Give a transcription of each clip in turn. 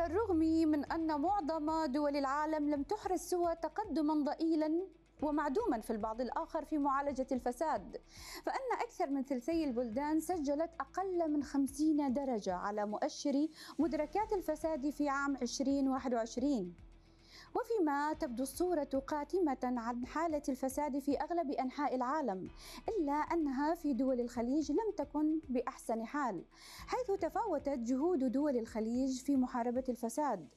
على الرغم من أن معظم دول العالم لم تحرز سوى تقدما ضئيلا ومعدوما في البعض الآخر في معالجة الفساد فأن أكثر من ثلثي البلدان سجلت أقل من 50 درجة على مؤشر مدركات الفساد في عام 2021 وفيما تبدو الصورة قاتمة عن حالة الفساد في أغلب أنحاء العالم إلا أنها في دول الخليج لم تكن بأحسن حال حيث تفاوتت جهود دول الخليج في محاربة الفساد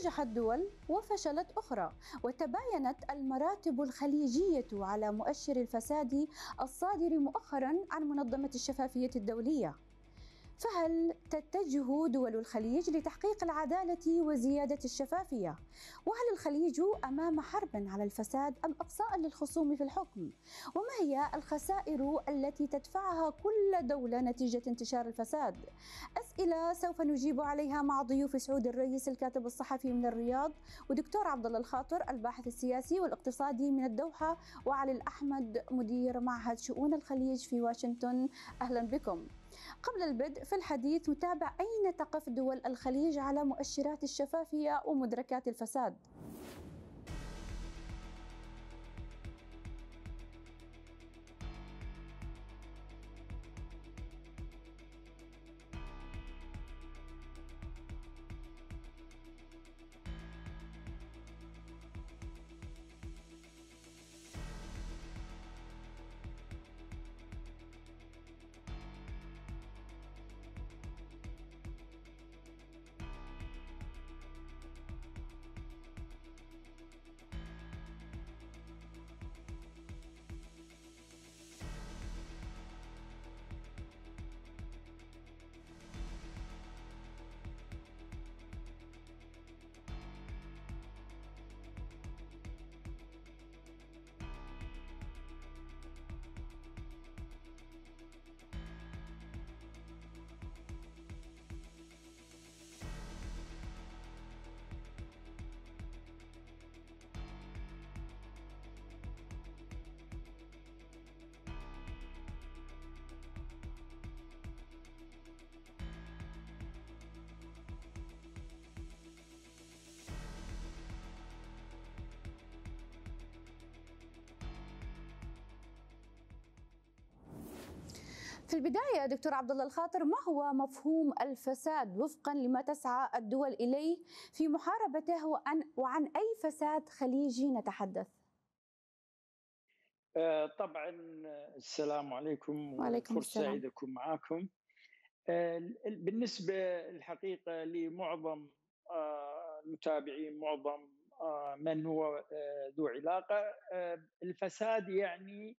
نجحت دول وفشلت أخرى وتباينت المراتب الخليجية على مؤشر الفساد الصادر مؤخرا عن منظمة الشفافية الدولية فهل تتجه دول الخليج لتحقيق العدالة وزيادة الشفافية؟ وهل الخليج أمام حرب على الفساد أم إقصاء للخصوم في الحكم؟ وما هي الخسائر التي تدفعها كل دولة نتيجة انتشار الفساد؟ أسئلة سوف نجيب عليها مع ضيوف سعود الرئيس الكاتب الصحفي من الرياض ودكتور عبد الله الخاطر الباحث السياسي والاقتصادي من الدوحة وعلي الأحمد مدير معهد شؤون الخليج في واشنطن أهلا بكم قبل البدء في الحديث نتابع أين تقف دول الخليج على مؤشرات الشفافية ومدركات الفساد في البداية دكتور عبد الله الخاطر ما هو مفهوم الفساد وفقا لما تسعى الدول إليه في محاربته وعن, وعن أي فساد خليجي نتحدث آه، طبعا السلام عليكم وعليكم فرصة سعيدة أكون معاكم آه، بالنسبة الحقيقة لمعظم آه، المتابعين معظم من هو ذو علاقة الفساد يعني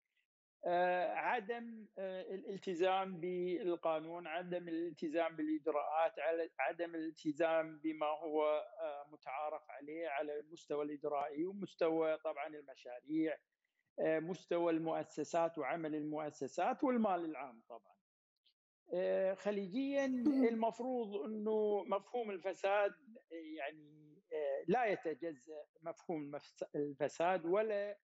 آه، عدم آه، الالتزام بالقانون عدم الالتزام بالاجراءات عدم الالتزام بما هو آه، متعارف عليه على المستوى الاجرائي ومستوى طبعا المشاريع مستوى المؤسسات وعمل المؤسسات والمال العام طبعا خليجيا المفروض انه مفهوم الفساد يعني لا يتجزا مفهوم الفساد ولا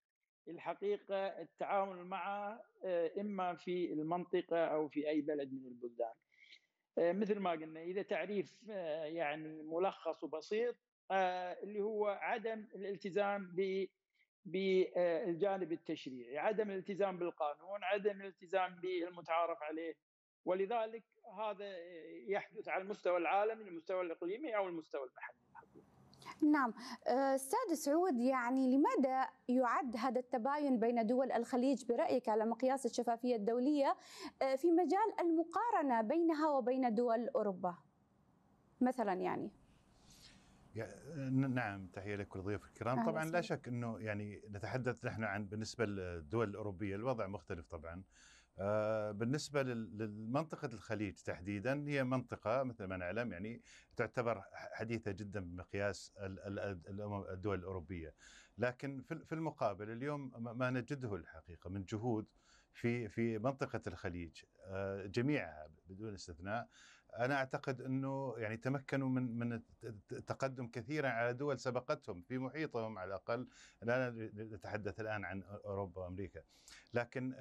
الحقيقه التعامل معه آه، اما في المنطقه او في اي بلد من البلدان. آه، مثل ما قلنا اذا تعريف آه، يعني ملخص وبسيط اللي هو عدم الالتزام بالجانب التشريعي، عدم الالتزام بالقانون، عدم الالتزام بالمتعارف عليه ولذلك هذا يحدث على المستوى العالمي، المستوى الاقليمي او المستوى المحلي. نعم استاذ آه، سعود يعني لماذا يعد هذا التباين بين دول الخليج برأيك على مقياس الشفافية الدولية آه، في مجال المقارنة بينها وبين دول أوروبا مثلا يعني نعم تحيه لك ولضيوف الكرام طبعا لا شك انه يعني نتحدث نحن عن بالنسبه للدول الاوروبيه الوضع مختلف طبعا آه، بالنسبة لمنطقة الخليج تحديدا هي منطقة مثل ما نعلم يعني تعتبر حديثة جدا بمقياس الدول الأوروبية لكن في المقابل اليوم ما نجده الحقيقة من جهود في في منطقة الخليج آه، جميعها بدون استثناء انا اعتقد انه يعني تمكنوا من من التقدم كثيرا على دول سبقتهم في محيطهم على الاقل لا نتحدث الان عن اوروبا وامريكا لكن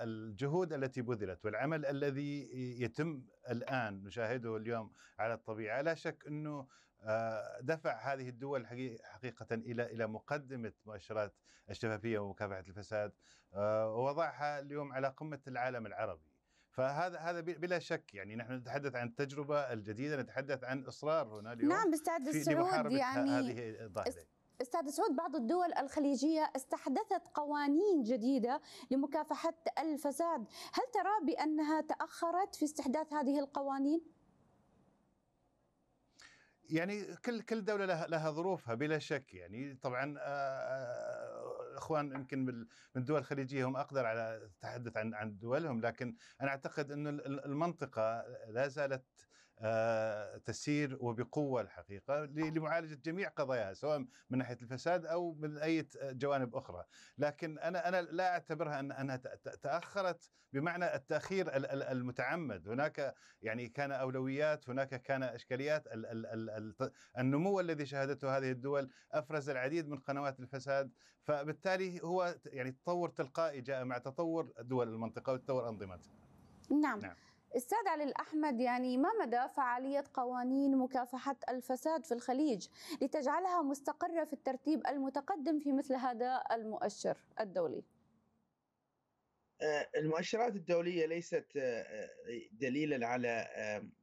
الجهود التي بذلت والعمل الذي يتم الان نشاهده اليوم على الطبيعه لا شك انه آه، دفع هذه الدول حقيقه الى الى مقدمه مؤشرات الشفافيه ومكافحه الفساد آه، ووضعها اليوم على قمه العالم العربي فهذا هذا بلا شك يعني نحن نتحدث عن التجربه الجديده نتحدث عن اصرار هنا اليوم نعم استاذ سعود يعني هذه استاذ سعود بعض الدول الخليجيه استحدثت قوانين جديده لمكافحه الفساد، هل ترى بانها تاخرت في استحداث هذه القوانين؟ يعني كل كل دوله لها لها ظروفها بلا شك يعني طبعا الاخوان يمكن من الدول الخليجيه هم اقدر على التحدث عن عن دولهم لكن انا اعتقد انه المنطقه لا زالت آه، تسير وبقوه الحقيقه لمعالجه جميع قضاياها سواء من ناحيه الفساد او من اي جوانب اخرى، لكن انا انا لا اعتبرها ان انها تاخرت بمعنى التاخير المتعمد، هناك يعني كان اولويات، هناك كان اشكاليات النمو الذي شهدته هذه الدول افرز العديد من قنوات الفساد، فبالتالي هو يعني تطور تلقائي جاء مع تطور دول المنطقه وتطور انظمتها. نعم. نعم. استاذ علي الأحمد يعني ما مدى فعالية قوانين مكافحة الفساد في الخليج لتجعلها مستقرة في الترتيب المتقدم في مثل هذا المؤشر الدولي؟ آه، المؤشرات الدولية ليست آه، آه، دليلا على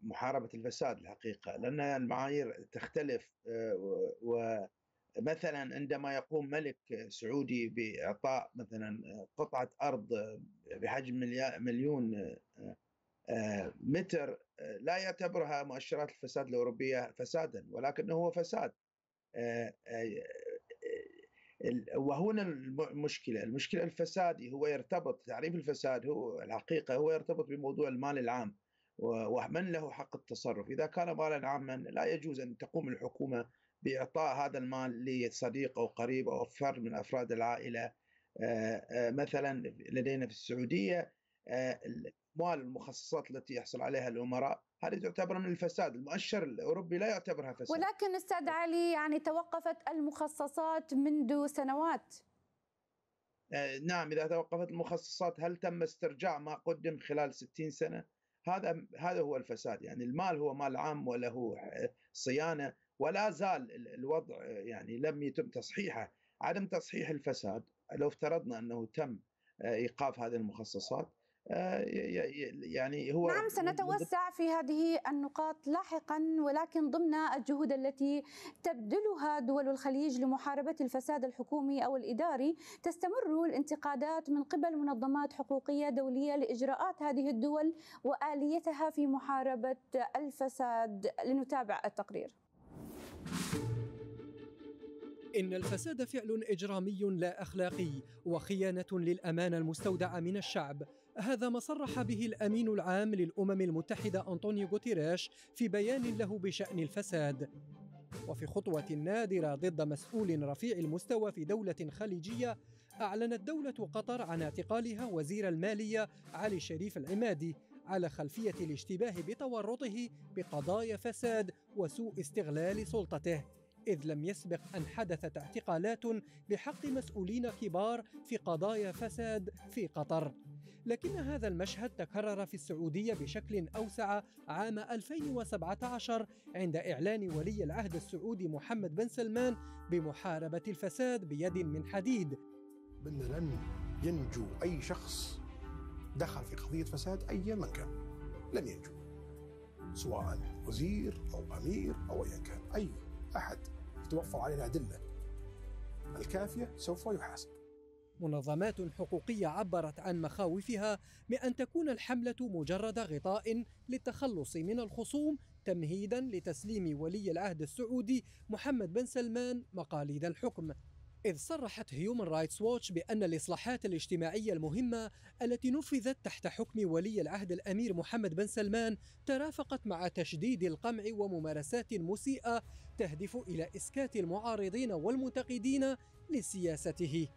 محاربة الفساد الحقيقة لأن المعايير تختلف ومثلا عندما يقوم ملك سعودي بإعطاء مثلا قطعة أرض بحجم مليون متر لا يعتبرها مؤشرات الفساد الأوروبية فسادا ولكنه هو فساد آه، آه، وهنا المشكلة المشكلة الفسادي هو يرتبط تعريف الفساد هو الحقيقة هو يرتبط بموضوع المال العام ومن له حق التصرف إذا كان مالا عاما لا يجوز أن تقوم الحكومة بإعطاء هذا المال لصديق أو قريب أو فرد من أفراد العائلة آه، مثلا لدينا في السعودية الاموال المخصصات التي يحصل عليها الامراء هذه تعتبر من الفساد المؤشر الاوروبي لا يعتبرها فساد ولكن استاذ نعم. علي يعني توقفت المخصصات منذ سنوات آه، نعم اذا توقفت المخصصات هل تم استرجاع ما قدم خلال 60 سنه هذا هذا هو الفساد يعني المال هو مال عام وله صيانه ولا زال الوضع يعني لم يتم تصحيحه عدم تصحيح الفساد لو افترضنا انه تم آه، ايقاف هذه المخصصات آه، يعني هو نعم سنتوسع في هذه النقاط لاحقا ولكن ضمن الجهود التي تبذلها دول الخليج لمحاربة الفساد الحكومي أو الإداري تستمر الانتقادات من قبل منظمات حقوقية دولية لإجراءات هذه الدول وآليتها في محاربة الفساد لنتابع التقرير إن الفساد فعل إجرامي لا أخلاقي وخيانة للأمانة المستودعة من الشعب هذا ما صرح به الامين العام للامم المتحده انطونيو غوتيريش في بيان له بشان الفساد وفي خطوه نادره ضد مسؤول رفيع المستوى في دوله خليجيه اعلنت دوله قطر عن اعتقالها وزير الماليه علي شريف العمادي على خلفيه الاشتباه بتورطه بقضايا فساد وسوء استغلال سلطته إذ لم يسبق أن حدثت اعتقالات بحق مسؤولين كبار في قضايا فساد في قطر لكن هذا المشهد تكرر في السعودية بشكل أوسع عام 2017 عند إعلان ولي العهد السعودي محمد بن سلمان بمحاربة الفساد بيد من حديد بدنا لن ينجو أي شخص دخل في قضية فساد أيا من كان لن ينجو سواء وزير أو أمير أو أيا كان أي أحد توفر علينا أدلة الكافية سوف يحاسب منظمات حقوقية عبرت عن مخاوفها من أن تكون الحملة مجرد غطاء للتخلص من الخصوم تمهيدا لتسليم ولي العهد السعودي محمد بن سلمان مقاليد الحكم إذ صرحت هيومن رايتس ووتش بأن الإصلاحات الاجتماعية المهمة التي نفذت تحت حكم ولي العهد الأمير محمد بن سلمان ترافقت مع تشديد القمع وممارسات مسيئة تهدف إلى إسكات المعارضين والمنتقدين لسياسته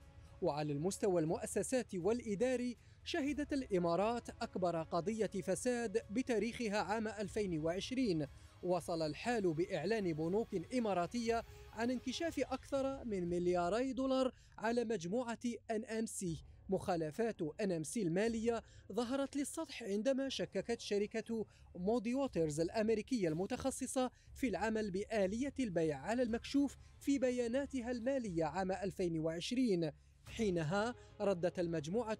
وعلى المستوى المؤسساتي والإداري شهدت الإمارات أكبر قضية فساد بتاريخها عام 2020 وصل الحال بإعلان بنوك إماراتية عن انكشاف أكثر من ملياري دولار على مجموعة أن أم سي مخالفات أن أم سي المالية ظهرت للسطح عندما شككت شركة مودي ووترز الأمريكية المتخصصة في العمل بآلية البيع على المكشوف في بياناتها المالية عام 2020 حينها ردت المجموعة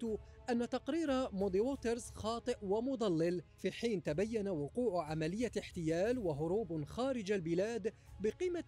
أن تقرير مودي ووترز خاطئ ومضلل في حين تبين وقوع عملية احتيال وهروب خارج البلاد بقيمة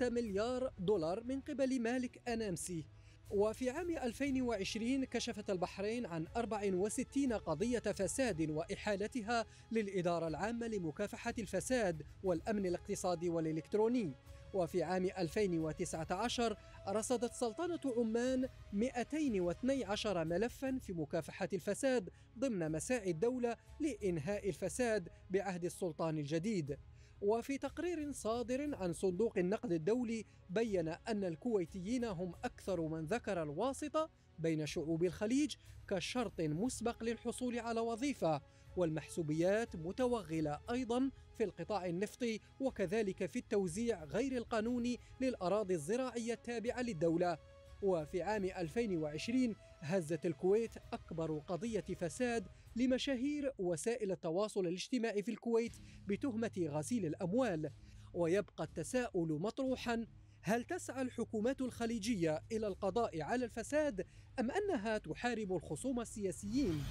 6.6 مليار دولار من قبل مالك أنامسي وفي عام 2020 كشفت البحرين عن 64 قضية فساد وإحالتها للإدارة العامة لمكافحة الفساد والأمن الاقتصادي والإلكتروني وفي عام 2019 رصدت سلطنة عمان 212 ملفا في مكافحة الفساد ضمن مساعي الدولة لإنهاء الفساد بعهد السلطان الجديد وفي تقرير صادر عن صندوق النقد الدولي بين أن الكويتيين هم أكثر من ذكر الواسطة بين شعوب الخليج كشرط مسبق للحصول على وظيفة والمحسوبيات متوغله ايضا في القطاع النفطي وكذلك في التوزيع غير القانوني للاراضي الزراعيه التابعه للدوله وفي عام 2020 هزت الكويت اكبر قضيه فساد لمشاهير وسائل التواصل الاجتماعي في الكويت بتهمه غسيل الاموال ويبقى التساؤل مطروحا هل تسعى الحكومات الخليجيه الى القضاء على الفساد ام انها تحارب الخصوم السياسيين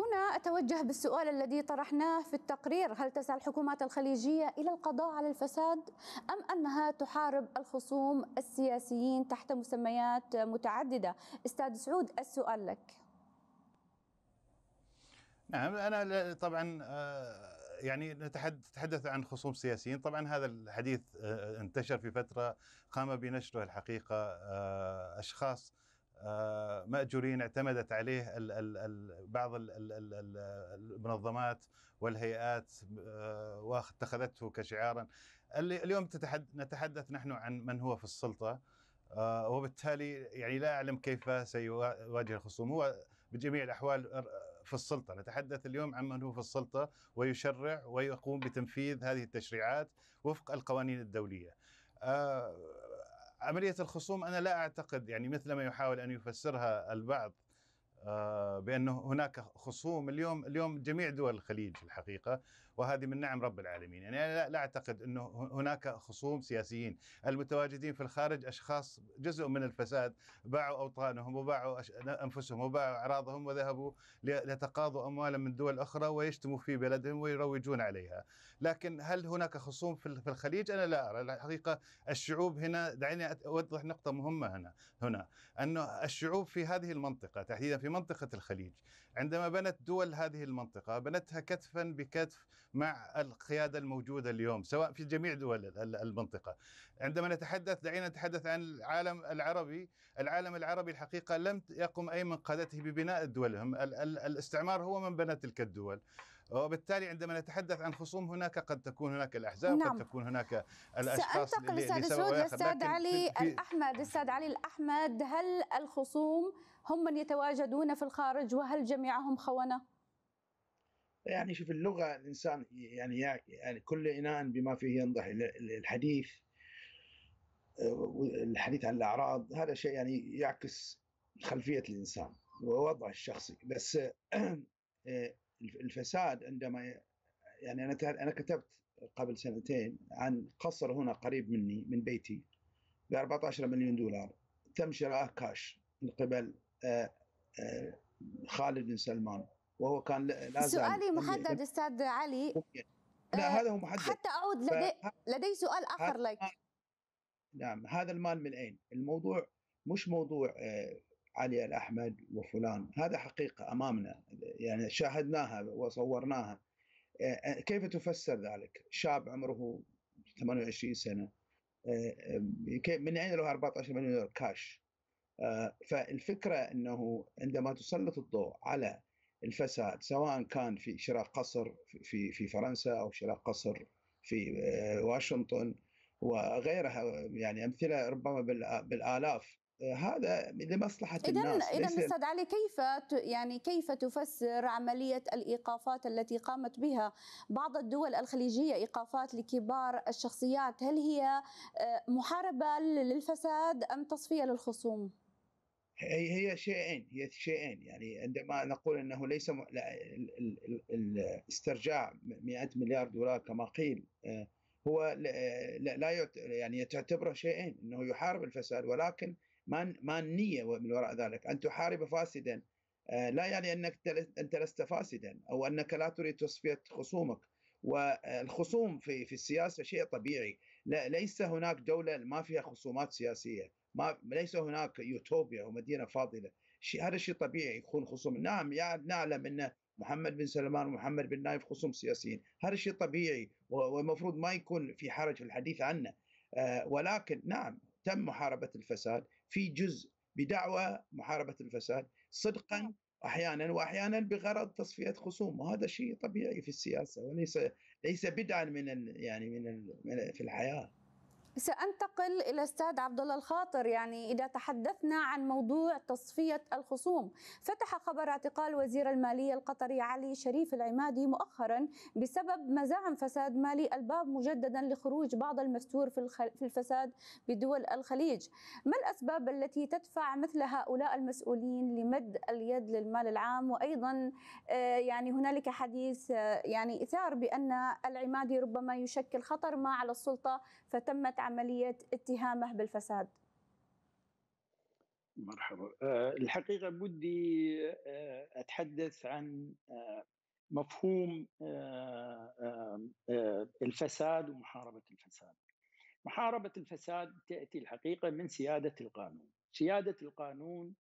هنا أتوجه بالسؤال الذي طرحناه في التقرير هل تسعى الحكومات الخليجية إلى القضاء على الفساد أم أنها تحارب الخصوم السياسيين تحت مسميات متعددة أستاذ سعود السؤال لك نعم أنا طبعا آه، يعني نتحدث عن خصوم سياسيين طبعا هذا الحديث آه، انتشر في فترة قام بنشره الحقيقة آه، أشخاص آه، ماجورين اعتمدت عليه بعض المنظمات والهيئات آه، واتخذته كشعارا اليوم نتحدث نحن عن من هو في السلطه آه، وبالتالي يعني لا اعلم كيف سيواجه الخصوم هو بجميع الاحوال في السلطه نتحدث اليوم عن من هو في السلطه ويشرع ويقوم بتنفيذ هذه التشريعات وفق القوانين الدوليه عملية الخصوم أنا لا أعتقد يعني مثل ما يحاول أن يفسرها البعض آه، بأنه هناك خصوم اليوم اليوم جميع دول الخليج الحقيقة وهذه من نعم رب العالمين يعني أنا لا أعتقد أنه هناك خصوم سياسيين المتواجدين في الخارج أشخاص جزء من الفساد باعوا أوطانهم وباعوا أنفسهم وباعوا أعراضهم وذهبوا ليتقاضوا أموالا من دول أخرى ويشتموا في بلدهم ويروجون عليها لكن هل هناك خصوم في الخليج أنا لا أرى الحقيقة الشعوب هنا دعيني أوضح نقطة مهمة هنا هنا أنه الشعوب في هذه المنطقة تحديدا في منطقة الخليج عندما بنت دول هذه المنطقة بنتها كتفا بكتف مع القيادة الموجودة اليوم سواء في جميع دول المنطقة عندما نتحدث دعينا نتحدث عن العالم العربي العالم العربي الحقيقة لم يقم أي من قادته ببناء دولهم ال ال الاستعمار هو من بنى تلك الدول وبالتالي عندما نتحدث عن خصوم هناك قد تكون هناك الأحزاب نعم. قد تكون هناك الأشخاص سأنتقل أستاذ سعود استاذ علي الأحمد أستاذ علي الأحمد هل الخصوم هم من يتواجدون في الخارج وهل جميعهم خونة؟ يعني شوف اللغة الإنسان يعني, يعني كل إناء بما فيه ينضح الحديث آه، الحديث عن الأعراض هذا شيء يعني يعكس خلفية الإنسان ووضعه الشخصي بس آه، الفساد عندما يعني أنا أنا كتبت قبل سنتين عن قصر هنا قريب مني من بيتي ب 14 مليون دولار تم شراءه كاش من قبل آه، آه، خالد بن سلمان وهو كان لا سؤالي محدد استاذ علي لا آه، هذا هو محدد حتى اعود لدي لدي سؤال اخر لك نعم هذا المال من اين؟ الموضوع مش موضوع علي الاحمد وفلان هذا حقيقه امامنا يعني شاهدناها وصورناها كيف تفسر ذلك؟ شاب عمره 28 سنه من اين له 14 مليون كاش؟ آه، فالفكره انه عندما تسلط الضوء على الفساد سواء كان في شراء قصر في في فرنسا او شراء قصر في آه، واشنطن وغيرها يعني امثله ربما بالالاف آه، هذا لمصلحه إذن الناس اذا استاذ علي كيف يعني كيف تفسر عمليه الايقافات التي قامت بها بعض الدول الخليجيه ايقافات لكبار الشخصيات هل هي محاربه للفساد ام تصفيه للخصوم؟ هي هي شيئين هي شيئين يعني عندما نقول انه ليس م... الاسترجاع 100 مليار دولار كما قيل آه، هو آه، لا يت... يعني تعتبره شيئين انه يحارب الفساد ولكن ما ما النيه من وراء ذلك ان تحارب فاسدا آه، لا يعني انك انت لست فاسدا او انك لا تريد تصفيه خصومك والخصوم في في السياسه شيء طبيعي لا ليس هناك دوله ما فيها خصومات سياسيه ما ليس هناك يوتوبيا ومدينه فاضله شيء هذا شيء طبيعي يكون خصوم نعم يعني نعلم ان محمد بن سلمان ومحمد بن نايف خصوم سياسيين هذا شيء طبيعي والمفروض ما يكون في حرج في الحديث عنه آه، ولكن نعم تم محاربه الفساد في جزء بدعوى محاربه الفساد صدقا احيانا واحيانا بغرض تصفيه خصوم وهذا شيء طبيعي في السياسه وليس ليس بدعا من يعني من في الحياه سأنتقل إلى أستاذ عبد الله الخاطر يعني إذا تحدثنا عن موضوع تصفية الخصوم فتح خبر اعتقال وزير المالية القطري علي شريف العمادي مؤخرا بسبب مزاعم فساد مالي الباب مجددا لخروج بعض المستور في الفساد بدول الخليج ما الأسباب التي تدفع مثل هؤلاء المسؤولين لمد اليد للمال العام وأيضا آه، يعني هنالك حديث آه، يعني إثار بأن العمادي ربما يشكل خطر ما على السلطة فتمت عملية اتهامه بالفساد؟ مرحبا آه، الحقيقة بدي آه، أتحدث عن آه، مفهوم الفساد ومحاربة الفساد محاربة الفساد تأتي الحقيقة من سيادة القانون سيادة القانون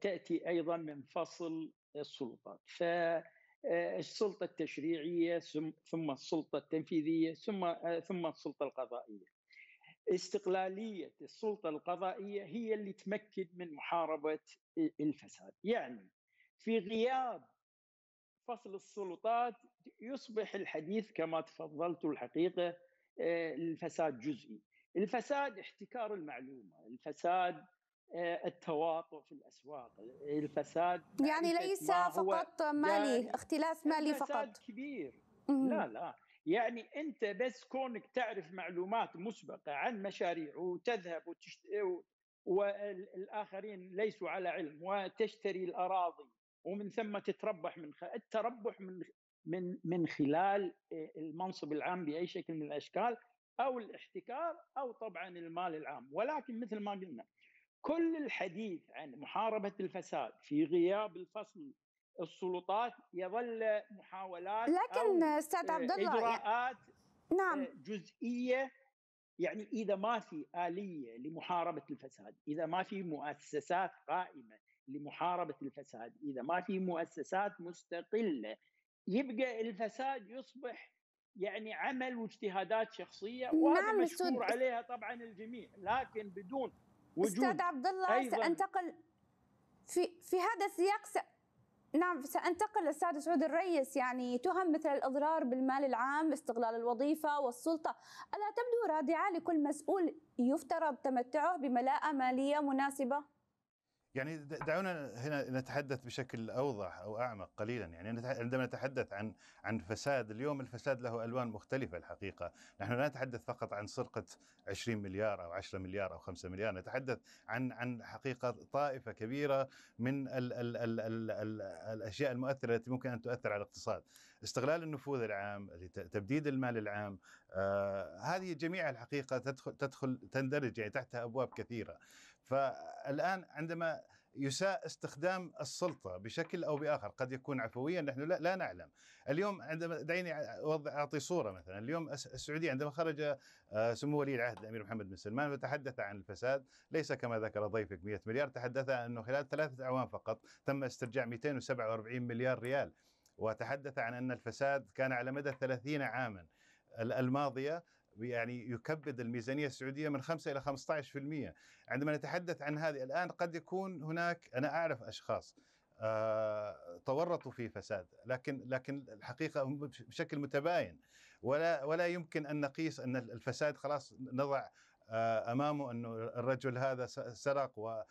تأتي أيضا من فصل السلطات فالسلطة التشريعية ثم السلطة التنفيذية ثم ثم السلطة القضائية استقلاليه السلطه القضائيه هي اللي تمكن من محاربه الفساد، يعني في غياب فصل السلطات يصبح الحديث كما تفضلت الحقيقه آه، الفساد جزئي، الفساد احتكار المعلومه، الفساد آه، التواطؤ في الاسواق، الفساد يعني ليس فقط مالي، يعني اختلاس مالي فقط فساد كبير لا لا يعني انت بس كونك تعرف معلومات مسبقه عن مشاريع وتذهب وتشت... والاخرين ليسوا على علم وتشتري الاراضي ومن ثم تتربح من خ... التربح من من من خلال إيه، المنصب العام باي شكل من الاشكال او الاحتكار او طبعا المال العام ولكن مثل ما قلنا كل الحديث عن محاربه الفساد في غياب الفصل السلطات يظل محاولات لكن استاذ آه، عبد الله يعني اجراءات نعم آه، جزئيه يعني اذا ما في اليه لمحاربه الفساد، اذا ما في مؤسسات قائمه لمحاربه الفساد، اذا ما في مؤسسات مستقله يبقى الفساد يصبح يعني عمل واجتهادات شخصيه نعم، وهذا نعم مشكور سود. عليها طبعا الجميع، لكن بدون وجود استاذ عبد الله سانتقل في في هذا السياق نعم سأنتقل للسادة سعود الرئيس يعني تهم مثل الإضرار بالمال العام استغلال الوظيفة والسلطة ألا تبدو رادعة لكل مسؤول يفترض تمتعه بملاءة مالية مناسبة؟ يعني دعونا هنا نتحدث بشكل اوضح او اعمق قليلا يعني عندما نتحدث عن عن فساد اليوم الفساد له الوان مختلفه الحقيقه، نحن لا نتحدث فقط عن سرقه 20 مليار او 10 مليار او 5 مليار، نتحدث عن عن حقيقه طائفه كبيره من الـ الـ الـ الـ الـ الاشياء المؤثره التي ممكن ان تؤثر على الاقتصاد، استغلال النفوذ العام، تبديد المال العام، آه هذه جميعها الحقيقه تدخل تدخل تندرج يعني تحتها ابواب كثيره، فالان عندما يساء استخدام السلطه بشكل او باخر قد يكون عفويا نحن لا, لا نعلم اليوم عندما دعيني اعطي صوره مثلا اليوم السعوديه عندما خرج آه، سمو ولي العهد الامير محمد بن سلمان وتحدث عن الفساد ليس كما ذكر ضيفك 100 مليار تحدث انه خلال ثلاثه اعوام فقط تم استرجاع 247 مليار ريال وتحدث عن ان الفساد كان على مدى 30 عاما الماضيه يعني يكبد الميزانيه السعوديه من 5 الى 15% عندما نتحدث عن هذه الان قد يكون هناك انا اعرف اشخاص آه، تورطوا في فساد لكن لكن الحقيقه هم بشكل متباين ولا ولا يمكن ان نقيس ان الفساد خلاص نضع آه، امامه انه الرجل هذا سرق وهد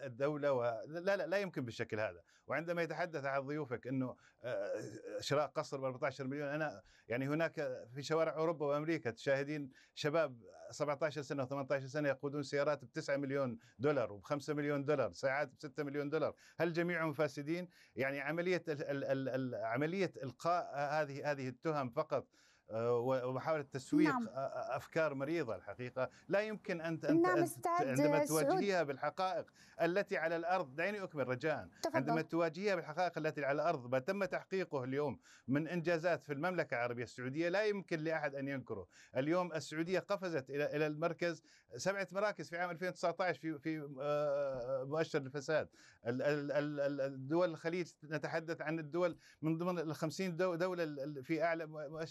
آه، الدوله و... لا لا لا يمكن بالشكل هذا وعندما يتحدث عن ضيوفك انه آه، شراء قصر ب 14 مليون انا يعني هناك في شوارع اوروبا وامريكا تشاهدين شباب 17 سنه و18 سنه يقودون سيارات ب 9 مليون دولار وب 5 مليون دولار ساعات ب 6 مليون دولار هل جميعهم فاسدين يعني عمليه ال ال ال عمليه القاء هذه هذه التهم فقط آه، ومحاولة تسويق نعم. أفكار مريضة الحقيقة لا يمكن أن نعم عندما تواجهيها بالحقائق التي على الأرض دعيني أكمل رجاء عندما تواجهيها بالحقائق التي على الأرض ما تم تحقيقه اليوم من إنجازات في المملكة العربية السعودية لا يمكن لأحد أن ينكره اليوم السعودية قفزت إلى إلى المركز سبعة مراكز في عام 2019 في في آه، مؤشر الفساد الدول الخليج نتحدث عن الدول من ضمن ال 50 دولة في أعلى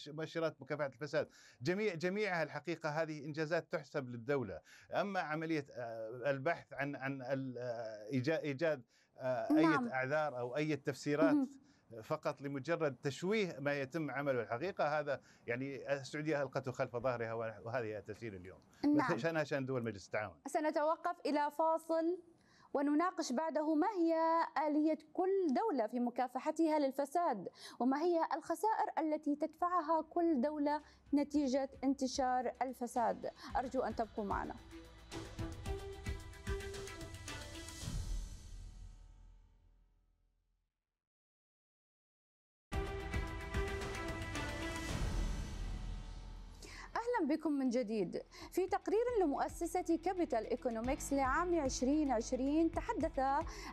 مؤشرات وزارات مكافحه الفساد جميع جميعها الحقيقه هذه انجازات تحسب للدوله اما عمليه آه، البحث عن عن آه، ايجاد آه، اي نعم. اعذار او اي تفسيرات فقط لمجرد تشويه ما يتم عمله الحقيقه هذا يعني السعوديه القته خلف ظهرها وهذه تسير اليوم نعم. شانها شان دول مجلس التعاون سنتوقف الى فاصل ونناقش بعده ما هي آلية كل دولة في مكافحتها للفساد وما هي الخسائر التي تدفعها كل دولة نتيجة انتشار الفساد أرجو أن تبقوا معنا بكم من جديد في تقرير لمؤسسة كابيتال ايكونومكس لعام 2020 تحدث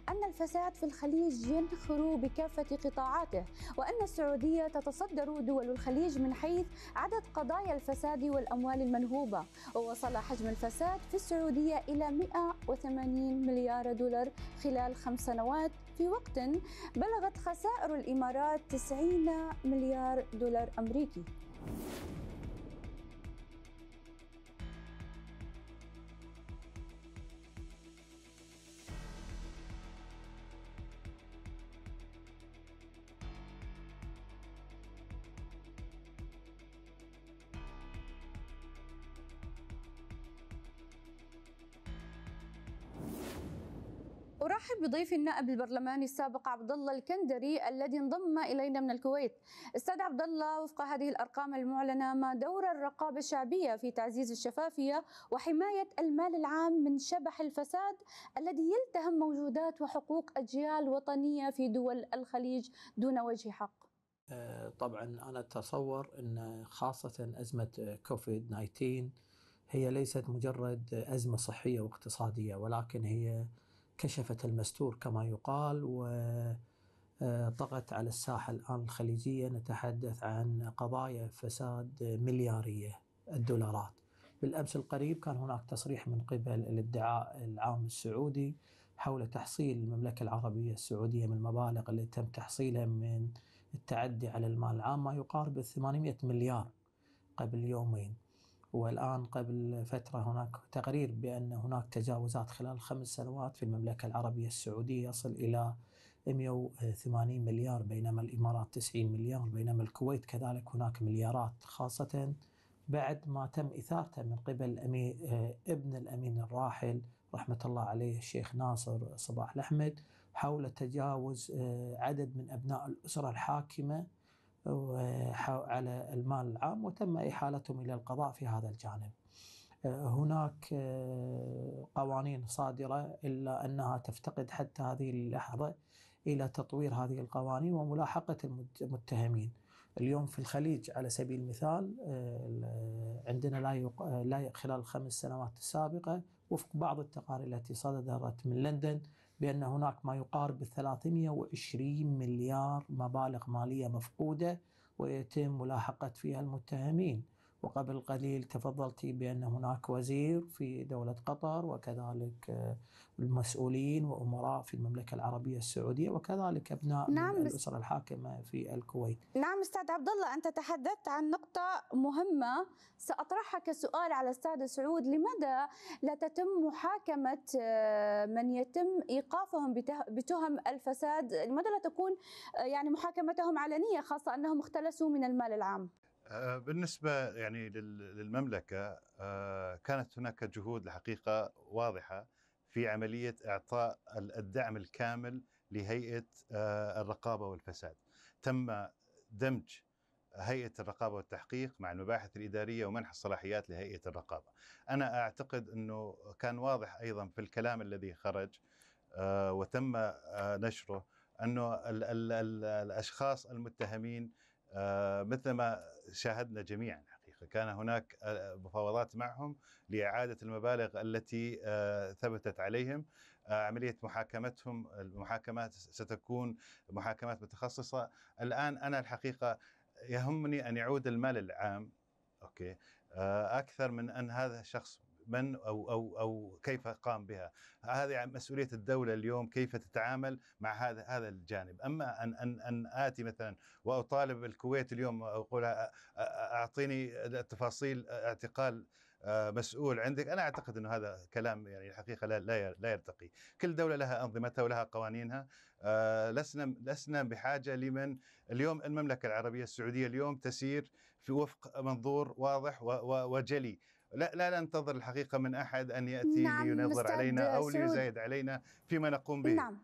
أن الفساد في الخليج ينخر بكافة قطاعاته وأن السعودية تتصدر دول الخليج من حيث عدد قضايا الفساد والأموال المنهوبة ووصل حجم الفساد في السعودية إلى 180 مليار دولار خلال خمس سنوات في وقت بلغت خسائر الإمارات 90 مليار دولار أمريكي ارحب بضيفي النائب البرلماني السابق عبد الله الكندري الذي انضم الينا من الكويت. استاذ عبد الله وفق هذه الارقام المعلنه ما دور الرقابه الشعبيه في تعزيز الشفافيه وحمايه المال العام من شبح الفساد الذي يلتهم موجودات وحقوق اجيال وطنيه في دول الخليج دون وجه حق. آه، طبعا انا اتصور ان خاصه ازمه كوفيد 19 هي ليست مجرد ازمه صحيه واقتصاديه ولكن هي كشفت المستور كما يقال وطغت آه، على الساحة الآن الخليجية نتحدث عن قضايا فساد مليارية الدولارات بالأمس القريب كان هناك تصريح من قبل الادعاء العام السعودي حول تحصيل المملكة العربية السعودية من المبالغ اللي تم تحصيلها من التعدي على المال العام ما يقارب 800 مليار قبل يومين والآن قبل فترة هناك تقرير بأن هناك تجاوزات خلال خمس سنوات في المملكة العربية السعودية يصل إلى 180 مليار بينما الإمارات 90 مليار بينما الكويت كذلك هناك مليارات خاصة بعد ما تم إثارته من قبل الأمير ابن الأمين الراحل رحمة الله عليه الشيخ ناصر صباح الأحمد حول تجاوز عدد من أبناء الأسرة الحاكمة على المال العام وتم إحالتهم إلى القضاء في هذا الجانب آه، هناك آه، قوانين صادرة إلا أنها تفتقد حتى هذه اللحظة إلى تطوير هذه القوانين وملاحقة المتهمين اليوم في الخليج على سبيل المثال آه، عندنا لا لا خلال الخمس سنوات السابقة وفق بعض التقارير التي صدرت من لندن بأن هناك ما يقارب 320 مليار مبالغ مالية مفقودة ويتم ملاحقة فيها المتهمين وقبل قليل تفضلتي بأن هناك وزير في دولة قطر وكذلك آه، المسؤولين وأمراء في المملكة العربية السعودية وكذلك أبناء نعم الأسرة الحاكمة في الكويت نعم أستاذ عبد الله أنت تحدثت عن نقطة مهمة سأطرحها كسؤال على أستاذ سعود لماذا لا تتم محاكمة آه، من يتم إيقافهم بتهم الفساد لماذا لا تكون آه، يعني محاكمتهم علنية خاصة أنهم اختلسوا من المال العام آه، بالنسبة يعني للمملكة آه، كانت هناك جهود الحقيقة واضحة في عملية إعطاء الدعم الكامل لهيئة آه، الرقابة والفساد تم دمج هيئة الرقابة والتحقيق مع المباحث الإدارية ومنح الصلاحيات لهيئة الرقابة أنا أعتقد أنه كان واضح أيضا في الكلام الذي خرج وتم نشره أنه الأشخاص المتهمين آه، مثل ما شاهدنا جميعا حقيقة كان هناك آه، مفاوضات معهم لإعادة المبالغ التي آه، ثبتت عليهم عملية محاكمتهم المحاكمات ستكون محاكمات متخصصة الآن أنا الحقيقة يهمني أن يعود المال العام أوكي أكثر من أن هذا الشخص من او او او كيف قام بها هذه مسؤوليه الدوله اليوم كيف تتعامل مع هذا هذا الجانب اما ان ان ان اتي مثلا واطالب الكويت اليوم اقول اعطيني تفاصيل اعتقال آه، مسؤول عندك انا اعتقد انه هذا كلام يعني الحقيقه لا لا يرتقي كل دوله لها انظمتها ولها قوانينها آه، لسنا لسنا بحاجه لمن اليوم المملكه العربيه السعوديه اليوم تسير في وفق منظور واضح وجلي لا لا ننتظر الحقيقه من احد ان ياتي نعم لينظر علينا او ليزايد علينا فيما نقوم به نعم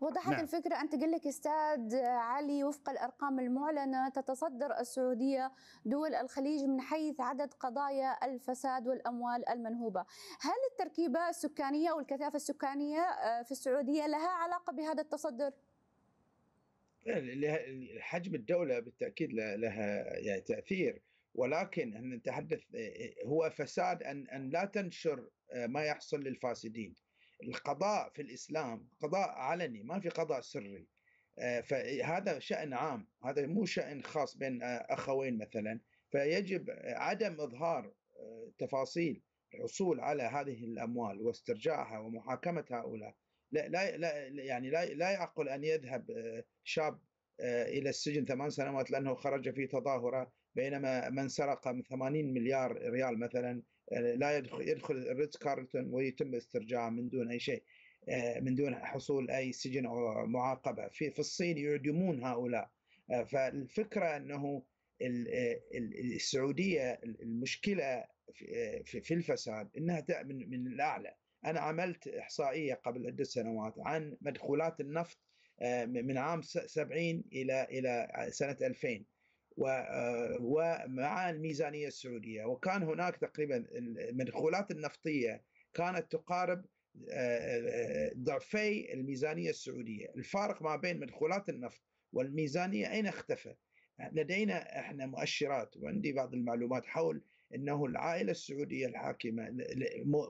وضحت نعم. الفكرة أنت قل لك أستاذ علي وفق الأرقام المعلنة تتصدر السعودية دول الخليج من حيث عدد قضايا الفساد والأموال المنهوبة هل التركيبة السكانية والكثافة السكانية آه، في السعودية لها علاقة بهذا التصدر؟ حجم الدولة بالتأكيد لها يعني تأثير ولكن ان نتحدث آه، آه، هو فساد ان ان لا تنشر آه، ما يحصل للفاسدين القضاء في الاسلام قضاء علني ما في قضاء سري فهذا شان عام هذا مو شان خاص بين اخوين مثلا فيجب عدم اظهار تفاصيل الحصول على هذه الاموال واسترجاعها ومحاكمه هؤلاء لا لا, لا يعني لا لا يعقل ان يذهب شاب الى السجن ثمان سنوات لانه خرج في تظاهره بينما من سرق من 80 مليار ريال مثلا آه، لا يدخل, يدخل الريتز كارلتون ويتم استرجاعه من دون اي شيء آه، من دون حصول اي سجن او معاقبه في في الصين يعدمون هؤلاء آه، فالفكره انه السعوديه المشكله في الفساد انها من من الاعلى انا عملت احصائيه قبل عده سنوات عن مدخولات النفط من عام 70 الى الى سنه 2000 ومع الميزانيه السعوديه وكان هناك تقريبا المدخولات النفطيه كانت تقارب آه، آه، ضعفي الميزانيه السعوديه، الفارق ما بين مدخولات النفط والميزانيه اين اختفى؟ لدينا احنا مؤشرات وعندي بعض المعلومات حول انه العائله السعوديه الحاكمه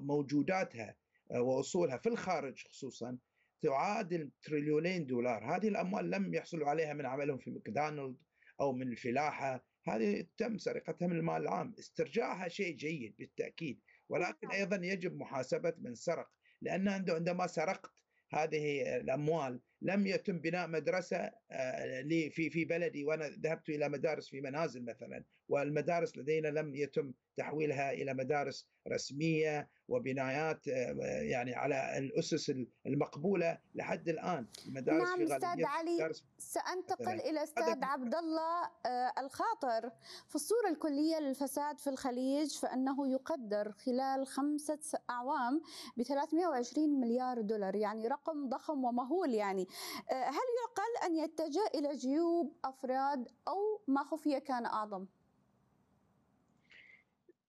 موجوداتها آه، واصولها في الخارج خصوصا تعادل تريليونين دولار، هذه الاموال لم يحصلوا عليها من عملهم في ماكدونالد او من الفلاحه هذه تم سرقتها من المال العام استرجاعها شيء جيد بالتاكيد ولكن نعم. ايضا يجب محاسبه من سرق لان عندما سرقت هذه الاموال لم يتم بناء مدرسه آه، لي في في بلدي وانا ذهبت الى مدارس في منازل مثلا والمدارس لدينا لم يتم تحويلها الى مدارس رسميه وبنايات آه، يعني على الاسس المقبوله لحد الان المدارس نعم في استاذ علي سانتقل الى استاذ عبد الله آه، الخاطر في الصوره الكليه للفساد في الخليج فانه يقدر خلال خمسه اعوام ب 320 مليار دولار يعني رقم ضخم ومهول يعني آه، هل يعقل ان يتجه الى جيوب افراد او ما خفي كان اعظم؟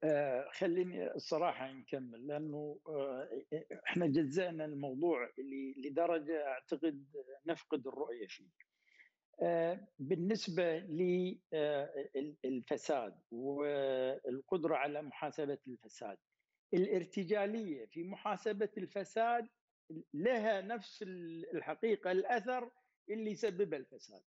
آه، خليني الصراحة نكمل لأنه آه، احنا جزأنا الموضوع اللي لدرجة أعتقد نفقد الرؤية فيه آه، بالنسبة للفساد والقدرة على محاسبة الفساد الارتجالية في محاسبة الفساد لها نفس الحقيقة الأثر اللي سبب الفساد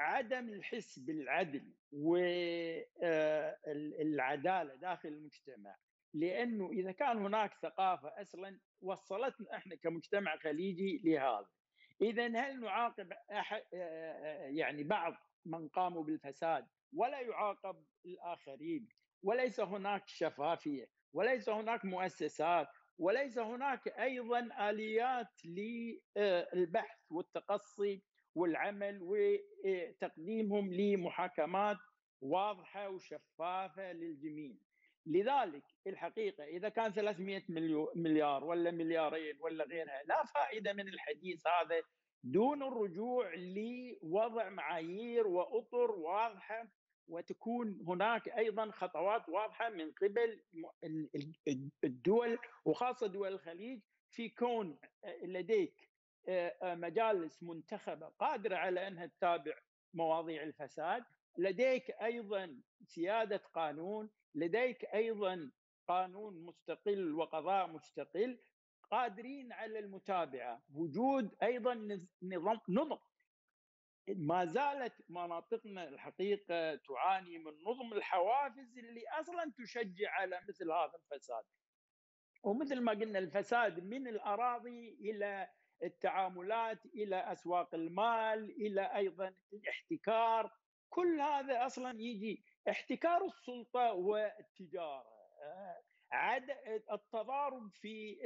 عدم الحس بالعدل والعداله آه، داخل المجتمع لانه اذا كان هناك ثقافه اصلا وصلتنا احنا كمجتمع خليجي لهذا اذا هل نعاقب آه، آه، يعني بعض من قاموا بالفساد ولا يعاقب الاخرين وليس هناك شفافيه وليس هناك مؤسسات وليس هناك ايضا اليات للبحث والتقصي والعمل وتقديمهم لمحاكمات واضحه وشفافه للجميع. لذلك الحقيقه اذا كان 300 مليار ولا مليارين ولا غيرها لا فائده من الحديث هذا دون الرجوع لوضع معايير واطر واضحه وتكون هناك ايضا خطوات واضحه من قبل الدول وخاصه دول الخليج في كون لديك آه، آه، مجالس منتخبه قادره على انها تتابع مواضيع الفساد لديك ايضا سياده قانون لديك ايضا قانون مستقل وقضاء مستقل قادرين على المتابعه وجود ايضا نظام نظم ما زالت مناطقنا الحقيقه تعاني من نظم الحوافز اللي اصلا تشجع على مثل هذا الفساد ومثل ما قلنا الفساد من الاراضي الى التعاملات الى اسواق المال الى ايضا الاحتكار كل هذا اصلا يجي احتكار السلطه والتجاره عد التضارب في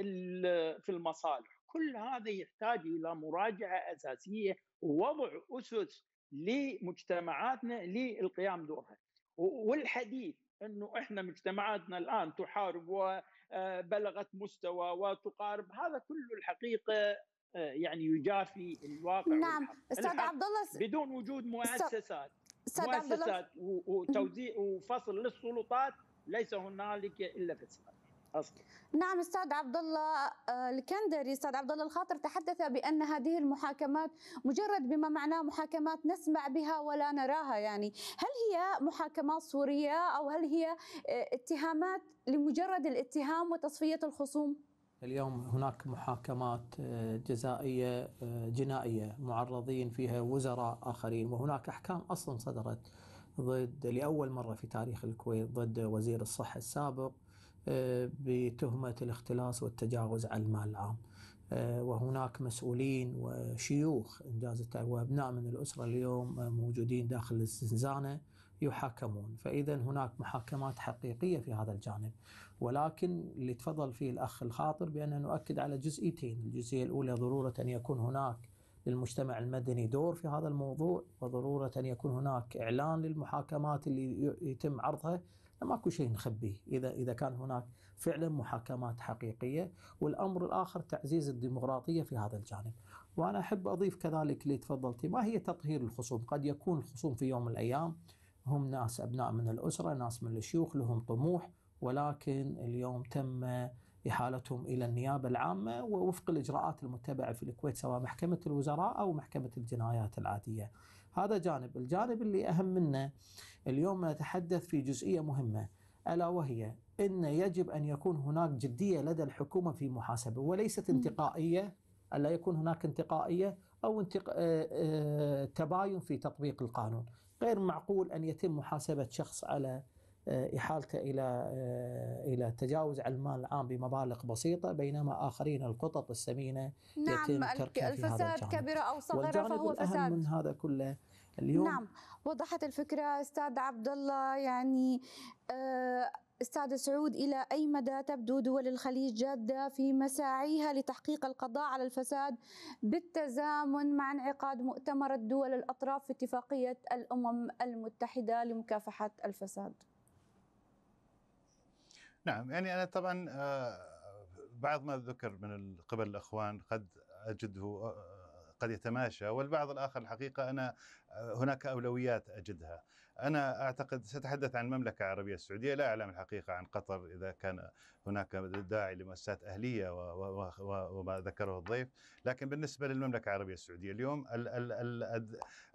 في المصالح كل هذا يحتاج الى مراجعه اساسيه ووضع اسس لمجتمعاتنا للقيام دورها والحديث انه احنا مجتمعاتنا الان تحارب وبلغت آه، مستوى وتقارب هذا كله الحقيقه آه، يعني يجافي الواقع نعم استاذ عبد الله بدون وجود مؤسسات استاذ عبد الله وتوزيع وفصل للسلطات ليس هنالك الا فساد اصلا نعم استاذ عبد الله آه، الكندري استاذ عبد الله الخاطر تحدث بان هذه المحاكمات مجرد بما معناه محاكمات نسمع بها ولا نراها يعني هل هي محاكمات صوريه او هل هي آه، اتهامات لمجرد الاتهام وتصفيه الخصوم؟ اليوم هناك محاكمات آه، جزائية آه، جنائية معرضين فيها وزراء آخرين وهناك أحكام أصلا صدرت ضد لأول مرة في تاريخ الكويت ضد وزير الصحة السابق آه، بتهمة الاختلاس والتجاوز على المال العام وهناك مسؤولين وشيوخ إنجاز وأبناء من الأسرة اليوم موجودين داخل الزنزانة يحاكمون فإذا هناك محاكمات حقيقية في هذا الجانب ولكن اللي تفضل فيه الأخ الخاطر بأن نؤكد على جزئيتين الجزئية الأولى ضرورة أن يكون هناك للمجتمع المدني دور في هذا الموضوع وضرورة أن يكون هناك إعلان للمحاكمات اللي يتم عرضها ماكو شيء نخبيه إذا إذا كان هناك فعلا محاكمات حقيقية والأمر الآخر تعزيز الديمقراطية في هذا الجانب وأنا أحب أضيف كذلك اللي تفضلتي ما هي تطهير الخصوم قد يكون الخصوم في يوم من الأيام هم ناس أبناء من الأسرة ناس من الشيوخ لهم طموح ولكن اليوم تم إحالتهم إلى النيابة العامة ووفق الإجراءات المتبعة في الكويت سواء محكمة الوزراء أو محكمة الجنايات العادية هذا جانب الجانب اللي أهم منه اليوم نتحدث في جزئية مهمة ألا وهي أن يجب أن يكون هناك جدية لدى الحكومة في محاسبة وليست انتقائية ألا يكون هناك انتقائية أو انتق... آه، آه، تباين في تطبيق القانون غير معقول ان يتم محاسبه شخص على آه، احالته الى آه، الى تجاوز على المال العام بمبالغ بسيطه بينما اخرين القطط السمينه نعم يتم تركها الفساد كبيره او صغيره فهو فساد من هذا كله اليوم نعم وضحت الفكره استاذ عبد الله يعني آه استعد سعود إلى أي مدى تبدو دول الخليج جادة في مساعيها لتحقيق القضاء على الفساد بالتزامن مع انعقاد مؤتمر الدول الأطراف في اتفاقية الأمم المتحدة لمكافحة الفساد نعم يعني أنا طبعا آه، بعض ما ذكر من قبل الأخوان قد أجده آه، آه، قد يتماشى والبعض الآخر الحقيقة أنا هناك أولويات أجدها أنا أعتقد سأتحدث عن المملكة العربية السعودية لا أعلم الحقيقة عن قطر إذا كان هناك داعي لمؤسسات أهلية وما ذكره الضيف لكن بالنسبة للمملكة العربية السعودية اليوم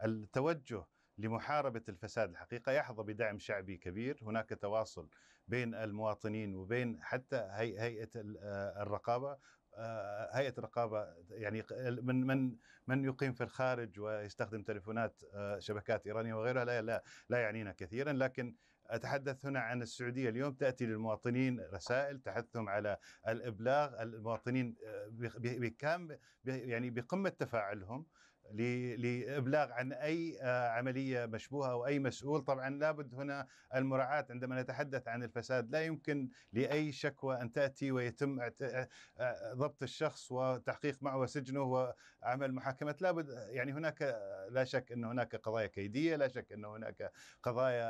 التوجه لمحاربة الفساد الحقيقة يحظى بدعم شعبي كبير هناك تواصل بين المواطنين وبين حتى هيئة آه، الرقابة آه، هيئه الرقابه يعني من من من يقيم في الخارج ويستخدم تلفونات آه، شبكات ايرانيه وغيرها لا لا لا يعنينا كثيرا لكن اتحدث هنا عن السعوديه اليوم تاتي للمواطنين رسائل تحثهم على الابلاغ المواطنين آه، بكام يعني بقمه تفاعلهم لابلاغ عن اي آه، عمليه مشبوهه او اي مسؤول طبعا لابد هنا المراعاه عندما نتحدث عن الفساد لا يمكن لاي شكوى ان تاتي ويتم آه، آه، ضبط الشخص وتحقيق معه وسجنه وعمل محاكمه لابد يعني هناك لا شك ان هناك قضايا كيديه لا شك ان هناك قضايا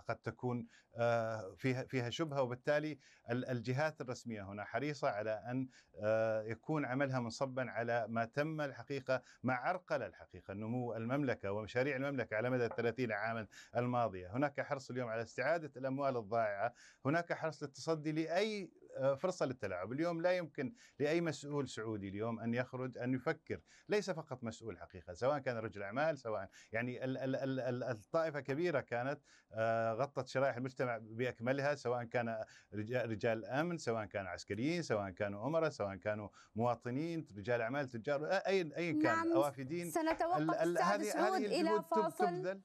قد تكون فيها فيها شبهه وبالتالي الجهات الرسميه هنا حريصه على ان يكون عملها منصبا على ما تم الحقيقه مع عرق تعقل الحقيقة نمو المملكة ومشاريع المملكة على مدى 30 عاما الماضية هناك حرص اليوم على استعادة الأموال الضائعة هناك حرص للتصدي لأي آه، فرصه للتلاعب، اليوم لا يمكن لاي مسؤول سعودي اليوم ان يخرج ان يفكر، ليس فقط مسؤول حقيقه، سواء كان رجل اعمال، سواء يعني ال ال ال ال الطائفه كبيره كانت آه، غطت شرائح المجتمع باكملها، سواء كان رجال امن، سواء كانوا عسكريين، سواء كانوا امراء، سواء كانوا مواطنين، رجال اعمال، تجار، اي اي كان نعم. اوافدين سنتوقف هذه هذه الى فاصل تبذل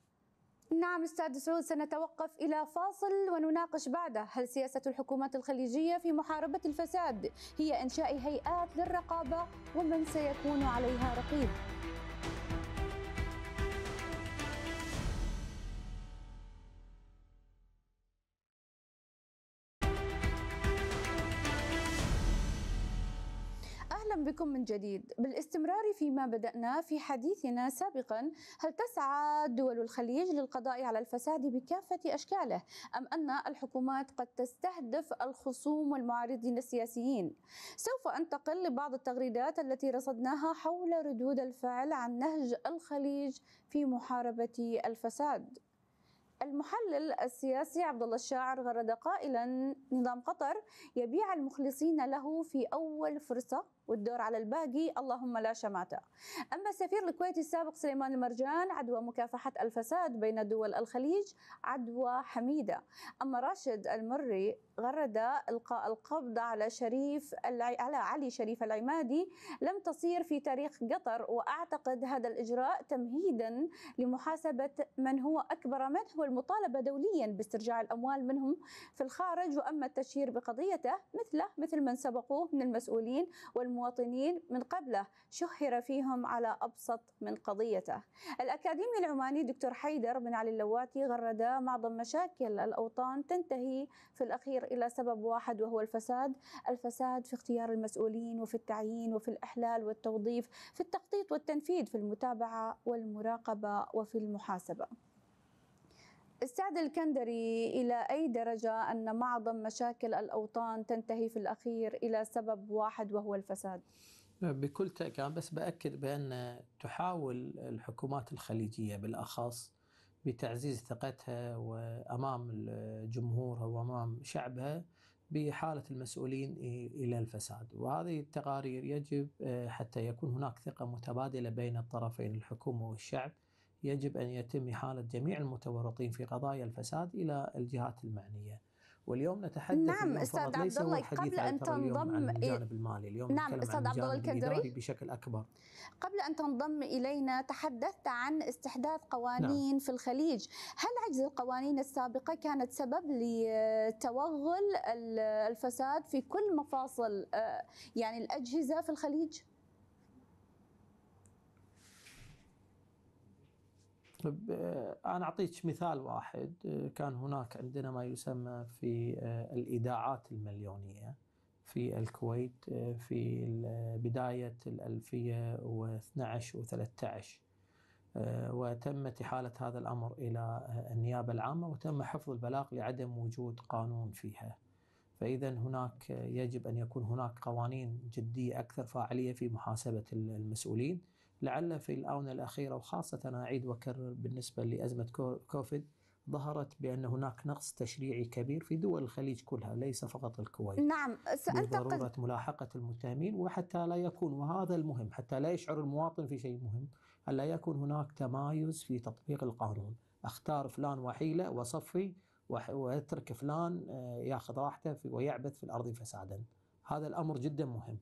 نعم استاذ سعود سنتوقف الى فاصل ونناقش بعده هل سياسه الحكومات الخليجيه في محاربه الفساد هي انشاء هيئات للرقابه ومن سيكون عليها رقيب بكم من جديد بالاستمرار فيما بدأنا في حديثنا سابقا هل تسعى دول الخليج للقضاء على الفساد بكافة أشكاله أم أن الحكومات قد تستهدف الخصوم والمعارضين السياسيين سوف أنتقل لبعض التغريدات التي رصدناها حول ردود الفعل عن نهج الخليج في محاربة الفساد المحلل السياسي عبد الله الشاعر غرد قائلا نظام قطر يبيع المخلصين له في اول فرصه والدور على الباقي اللهم لا شماتة أما السفير الكويتي السابق سليمان المرجان عدوى مكافحة الفساد بين دول الخليج عدوى حميدة أما راشد المري غرد إلقاء القبض على شريف على علي شريف العمادي لم تصير في تاريخ قطر وأعتقد هذا الإجراء تمهيدا لمحاسبة من هو أكبر منه والمطالبة دوليا باسترجاع الأموال منهم في الخارج وأما التشهير بقضيته مثله مثل من سبقوه من المسؤولين والمسؤولين المواطنين من قبله شهر فيهم على أبسط من قضيته الأكاديمي العماني دكتور حيدر بن علي اللواتي غرد معظم مشاكل الأوطان تنتهي في الأخير إلى سبب واحد وهو الفساد الفساد في اختيار المسؤولين وفي التعيين وفي الإحلال والتوظيف في التخطيط والتنفيذ في المتابعة والمراقبة وفي المحاسبة استعد الكندري إلى أي درجة أن معظم مشاكل الأوطان تنتهي في الأخير إلى سبب واحد وهو الفساد؟ بكل تأكيد بس بأكد بأن تحاول الحكومات الخليجية بالأخص بتعزيز ثقتها وأمام جمهورها وأمام شعبها بحالة المسؤولين إلى الفساد وهذه التقارير يجب آه، حتى يكون هناك ثقة متبادلة بين الطرفين الحكومة والشعب يجب أن يتم إحالة جميع المتورطين في قضايا الفساد إلى الجهات المعنية واليوم نتحدث نعم استاذ عبد الله قبل ان تنضم عن الجانب المالي اليوم نعم استاذ عبد الله بشكل اكبر قبل ان تنضم الينا تحدثت عن استحداث نعم. قوانين نعم. في الخليج هل عجز القوانين السابقه كانت سبب لتوغل الفساد في كل مفاصل آه، يعني الاجهزه في الخليج طب آه، انا اعطيك مثال واحد آه، كان هناك عندنا ما يسمى في آه، الايداعات المليونيه في الكويت في بدايه الالفيه و12 و13 وتمت احاله هذا الامر الى النيابه العامه وتم حفظ البلاغ لعدم وجود قانون فيها. فاذا هناك يجب ان يكون هناك قوانين جديه اكثر فاعليه في محاسبه المسؤولين. لعل في الآونة الأخيرة وخاصة أعيد وأكرر بالنسبة لأزمة كوفيد ظهرت بأن هناك نقص تشريعي كبير في دول الخليج كلها ليس فقط الكويت نعم سأنتقل ضرورة ملاحقة المتهمين وحتى لا يكون وهذا المهم حتى لا يشعر المواطن في شيء مهم ألا يكون هناك تمايز في تطبيق القانون أختار فلان وحيلة وصفي ويترك فلان آه، ياخذ راحته ويعبث في الأرض فسادا هذا الأمر جدا مهم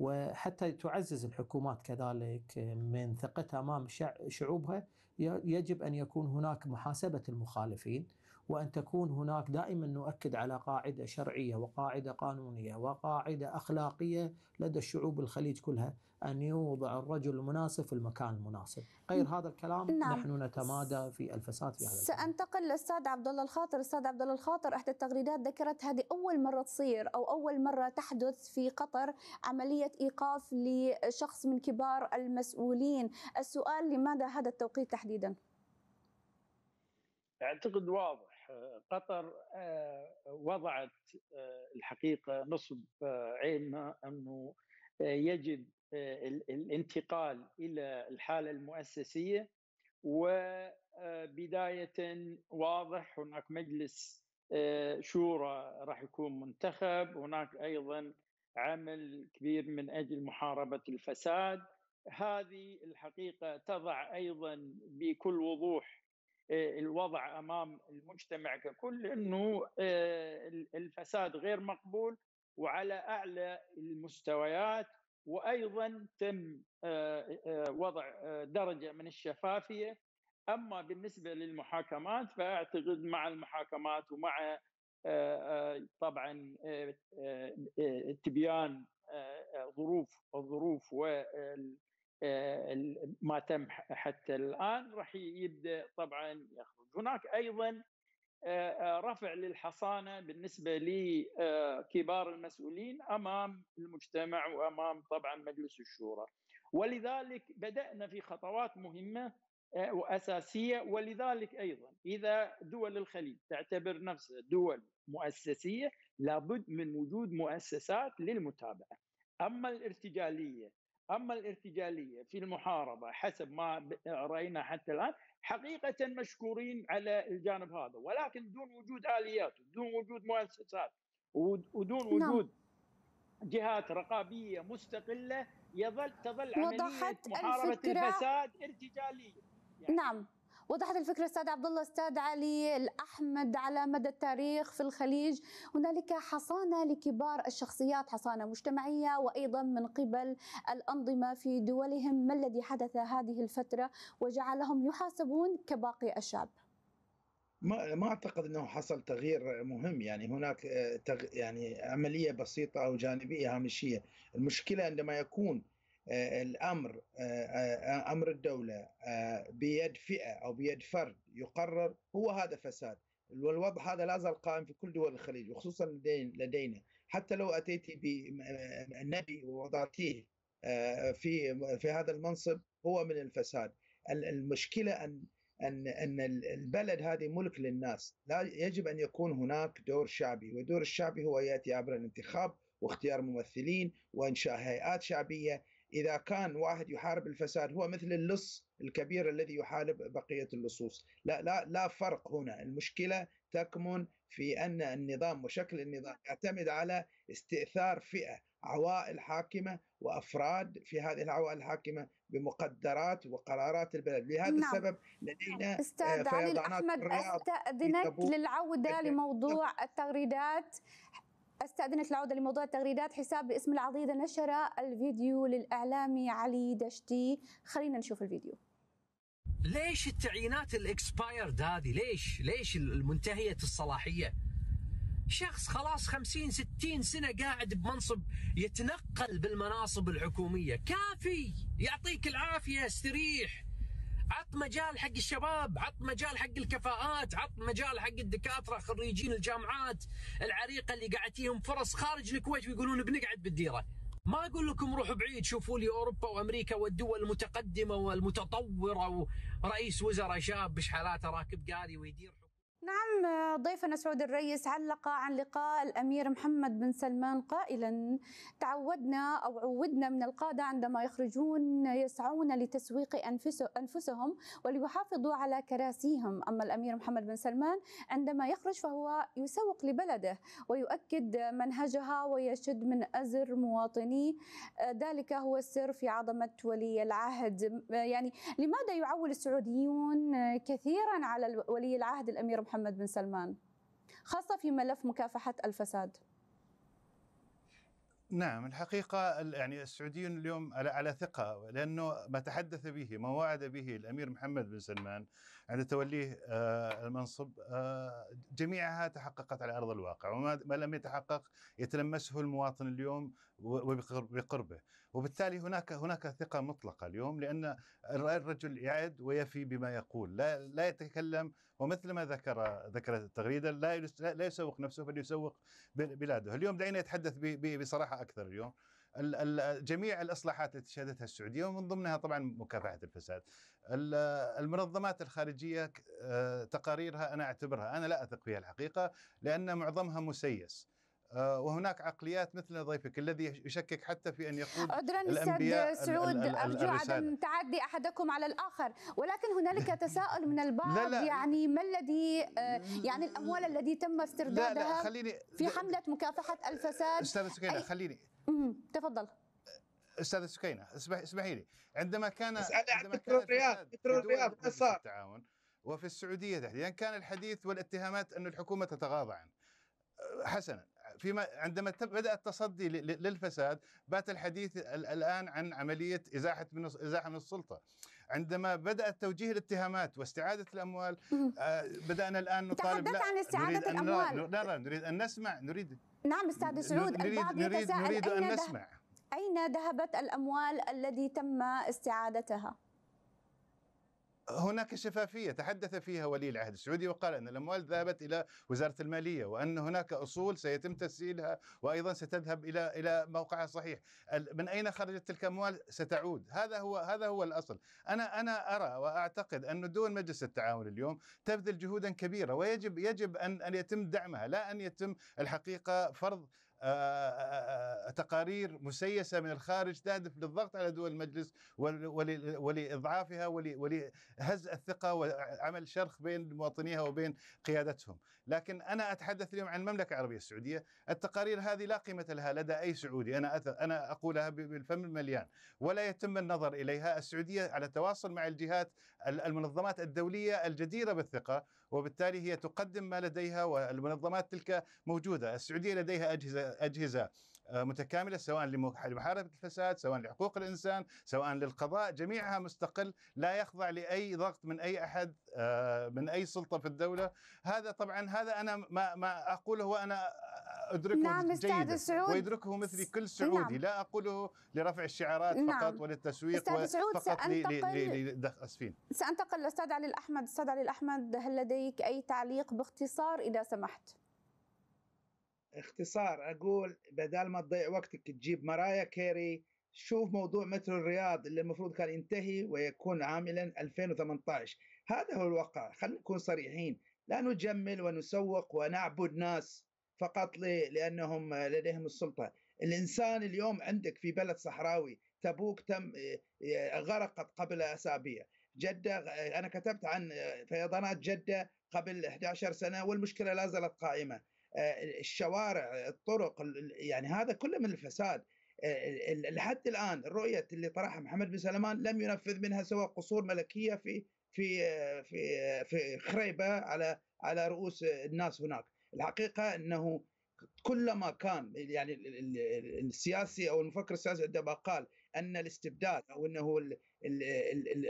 وحتى تعزز الحكومات كذلك آه، من ثقتها امام شعوبها يجب ان يكون هناك محاسبه المخالفين وان تكون هناك دائما نؤكد على قاعده شرعيه وقاعده قانونيه وقاعده اخلاقيه لدى الشعوب الخليج كلها ان يوضع الرجل المناسب في المكان المناسب، غير هذا الكلام نعم. نحن نتمادى في الفساد في هذا سانتقل للاستاذ عبد الله الخاطر، استاذ عبد الله الخاطر احدى التغريدات ذكرت هذه اول مره تصير او اول مره تحدث في قطر عمليه ايقاف لشخص من كبار المسؤولين، السؤال لماذا هذا التوقيت تحديدا؟ اعتقد واضح قطر آه، وضعت آه، الحقيقة نصب آه، عينها أنه يجب الانتقال إلى الحالة المؤسسية وبداية واضح هناك مجلس شورى راح يكون منتخب هناك أيضا عمل كبير من أجل محاربة الفساد هذه الحقيقة تضع أيضا بكل وضوح إيه، الوضع امام المجتمع ككل انه إيه، الفساد غير مقبول وعلى اعلى المستويات وايضا تم إيه، وضع درجه من الشفافيه اما بالنسبه للمحاكمات فاعتقد مع المحاكمات ومع طبعا تبيان ظروف الظروف آه، ما تم حتى الان راح يبدا طبعا يخرج هناك ايضا آه، آه، رفع للحصانه بالنسبه لكبار المسؤولين امام المجتمع وامام طبعا مجلس الشورى ولذلك بدانا في خطوات مهمه واساسيه ولذلك ايضا اذا دول الخليج تعتبر نفسها دول مؤسسيه لابد من وجود مؤسسات للمتابعه اما الارتجاليه اما الارتجاليه في المحاربه حسب ما راينا حتى الان حقيقه مشكورين على الجانب هذا ولكن دون وجود اليات دون وجود مؤسسات ودون نعم. وجود جهات رقابيه مستقله يظل تظل عمليه محاربه الفساد ارتجاليه يعني نعم وضحت الفكرة أستاذ عبد الله أستاذ علي الأحمد على مدى التاريخ في الخليج هنالك حصانة لكبار الشخصيات حصانة مجتمعية وأيضا من قبل الأنظمة في دولهم ما الذي حدث هذه الفترة وجعلهم يحاسبون كباقي الشعب ما ما اعتقد انه حصل تغيير مهم يعني هناك آه، تغ... يعني عمليه بسيطه او جانبيه هامشيه، المشكله عندما يكون آه، الامر آه، آه، امر الدوله بيد فئه او بيد فرد يقرر هو هذا فساد والوضع هذا لا زال قائم في كل دول الخليج وخصوصا لدينا حتى لو اتيت بالنبي ووضعتيه في في هذا المنصب هو من الفساد المشكله ان ان ان البلد هذه ملك للناس لا يجب ان يكون هناك دور شعبي ودور الشعبي هو ياتي عبر الانتخاب واختيار ممثلين وانشاء هيئات شعبيه اذا كان واحد يحارب الفساد هو مثل اللص الكبير الذي يحارب بقيه اللصوص، لا لا لا فرق هنا، المشكله تكمن في ان النظام وشكل النظام يعتمد على استئثار فئه عوائل حاكمه وافراد في هذه العوائل الحاكمه بمقدرات وقرارات البلد، لهذا نعم. السبب لدينا آه، استاذ علي احمد استاذنك للعوده لموضوع التغريدات استأذنك العودة لموضوع التغريدات حساب باسم العضيدة نشر الفيديو للإعلامي علي دشتي خلينا نشوف الفيديو ليش التعيينات الاكسبايرد هذه ليش ليش المنتهية الصلاحية شخص خلاص 50 60 سنة قاعد بمنصب يتنقل بالمناصب الحكومية كافي يعطيك العافية استريح عط مجال حق الشباب عط مجال حق الكفاءات عط مجال حق الدكاترة خريجين الجامعات العريقة اللي قاعد فيهم فرص خارج الكويت ويقولون بنقعد بالديرة ما اقول لكم روحوا بعيد شوفوا لي اوروبا وامريكا والدول المتقدمه والمتطوره ورئيس وزراء شاب بشحالاته راكب قاري ويدير نعم ضيفنا سعود الرئيس علق عن لقاء الامير محمد بن سلمان قائلا تعودنا او عودنا من القاده عندما يخرجون يسعون لتسويق انفسهم وليحافظوا على كراسيهم، اما الامير محمد بن سلمان عندما يخرج فهو يسوق لبلده ويؤكد منهجها ويشد من ازر مواطنيه، ذلك هو السر في عظمه ولي العهد، يعني لماذا يعول السعوديون كثيرا على ولي العهد الامير محمد محمد بن سلمان خاصة في ملف مكافحة الفساد نعم الحقيقة يعني السعوديون اليوم على ثقة لأنه ما تحدث به ما وعد به الأمير محمد بن سلمان عند توليه آه، المنصب آه، جميعها تحققت على ارض الواقع وما لم يتحقق يتلمسه المواطن اليوم وبقربه وبالتالي هناك هناك ثقه مطلقه اليوم لان الرجل يعد ويفي بما يقول لا لا يتكلم ومثل ما ذكر ذكرت التغريده لا لا يسوق نفسه بل يسوق بلاده اليوم دعينا يتحدث بصراحه اكثر اليوم جميع الاصلاحات التي شهدتها السعوديه ومن ضمنها طبعا مكافحه الفساد. المنظمات الخارجيه آه، تقاريرها انا اعتبرها انا لا اثق فيها الحقيقه لان معظمها مسيس. آه، وهناك عقليات مثل ضيفك الذي يشكك حتى في ان يقود عذرا استاذ سعود ارجو عدم تعدي احدكم على الاخر ولكن هنالك تساؤل من البعض لا لا يعني ما الذي آه، يعني الاموال التي تم استردادها لا لا خليني في حمله مكافحه الفساد استاذ سكينه خليني تفضل استاذه سكينه اسمحي لي عندما كان عندما كان الرياض الرياض التعاون وفي السعوديه تحديدا كان الحديث والاتهامات ان الحكومه تتغاضى عنه حسنا فيما عندما بدا التصدي للفساد بات الحديث الان عن عمليه ازاحه من ازاحه من السلطه عندما بدا توجيه الاتهامات واستعاده الاموال آه، بدانا الان نطالب تحدث عن استعاده الاموال لا لا نريد ان نسمع نريد نعم استاذ سعود البعض يتساءل نريد أين نسمع أين ذهبت الأموال التي تم استعادتها؟ هناك شفافية تحدث فيها ولي العهد السعودي وقال أن الأموال ذهبت إلى وزارة المالية وأن هناك أصول سيتم تسجيلها وأيضا ستذهب إلى إلى موقعها الصحيح من أين خرجت تلك الأموال ستعود هذا هو هذا هو الأصل أنا أنا أرى وأعتقد أن دول مجلس التعاون اليوم تبذل جهودا كبيرة ويجب يجب أن أن يتم دعمها لا أن يتم الحقيقة فرض آه، آه، آه، تقارير مسيسه من الخارج تهدف للضغط على دول المجلس ولاضعافها ولهز الثقه وعمل شرخ بين مواطنيها وبين قيادتهم، لكن انا اتحدث اليوم عن المملكه العربيه السعوديه، التقارير هذه لا قيمه لها لدى اي سعودي، انا انا اقولها بالفم المليان، ولا يتم النظر اليها، السعوديه على تواصل مع الجهات المنظمات الدوليه الجديره بالثقه وبالتالي هي تقدم ما لديها والمنظمات تلك موجوده، السعوديه لديها اجهزه اجهزه آه، متكامله سواء لمحاربه الفساد، سواء لحقوق الانسان، سواء للقضاء، جميعها مستقل لا يخضع لاي ضغط من اي احد آه، من اي سلطه في الدوله، هذا طبعا هذا انا ما ما اقوله وانا أدركه نعم جيدا سعود ويدركه مثلي كل سعودي نعم لا أقوله لرفع الشعارات نعم فقط وللتسويق فقط لأسفين سأنتقل لأستاذ علي الأحمد أستاذ علي الأحمد هل لديك أي تعليق باختصار إذا سمحت اختصار أقول بدل ما تضيع وقتك تجيب مرايا كيري شوف موضوع مترو الرياض اللي المفروض كان ينتهي ويكون عاملا 2018 هذا هو الواقع خلينا نكون صريحين لا نجمل ونسوق ونعبد ناس فقط لانهم لديهم السلطه الانسان اليوم عندك في بلد صحراوي تبوك تم آه، آه، غرقت قبل اسابيع جده آه، انا كتبت عن فيضانات جده قبل 11 سنه والمشكله لا زالت قائمه الشوارع الطرق يعني هذا كله من الفساد لحد الان الرؤيه اللي طرحها محمد بن سلمان لم ينفذ منها سوى قصور ملكيه في في في في خريبه على على رؤوس الناس هناك الحقيقه انه كلما كان يعني السياسي او المفكر السياسي عندما قال ان الاستبداد او انه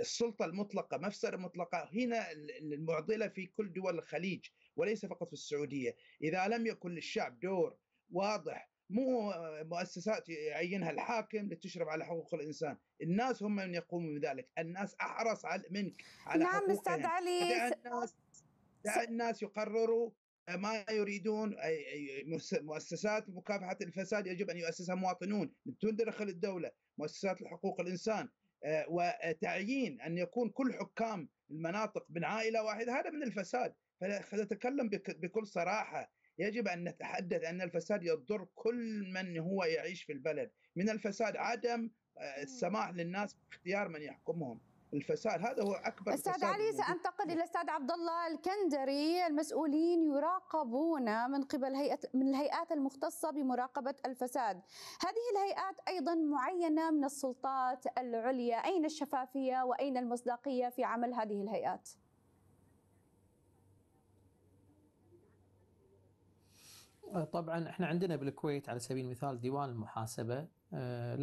السلطه المطلقه مفسره مطلقه هنا المعضله في كل دول الخليج وليس فقط في السعوديه، اذا لم يكن للشعب دور واضح مو مؤسسات يعينها الحاكم لتشرف على حقوق الانسان، الناس هم من يقومون بذلك، الناس احرص منك على نعم استاذ علي دع الناس دع الناس يقرروا ما يريدون مؤسسات مكافحة الفساد يجب أن يؤسسها مواطنون دخل الدولة مؤسسات حقوق الإنسان آه، وتعيين أن يكون كل حكام المناطق من عائلة واحدة هذا من الفساد فنتكلم بكل صراحة يجب أن نتحدث أن الفساد يضر كل من هو يعيش في البلد من الفساد عدم آه، السماح للناس باختيار من يحكمهم الفساد هذا هو اكبر استاذ علي سانتقل الى الاستاذ عبد الله الكندري المسؤولين يراقبون من قبل هيئه من الهيئات المختصه بمراقبه الفساد هذه الهيئات ايضا معينه من السلطات العليا اين الشفافيه واين المصداقيه في عمل هذه الهيئات طبعا احنا عندنا بالكويت على سبيل المثال ديوان المحاسبه له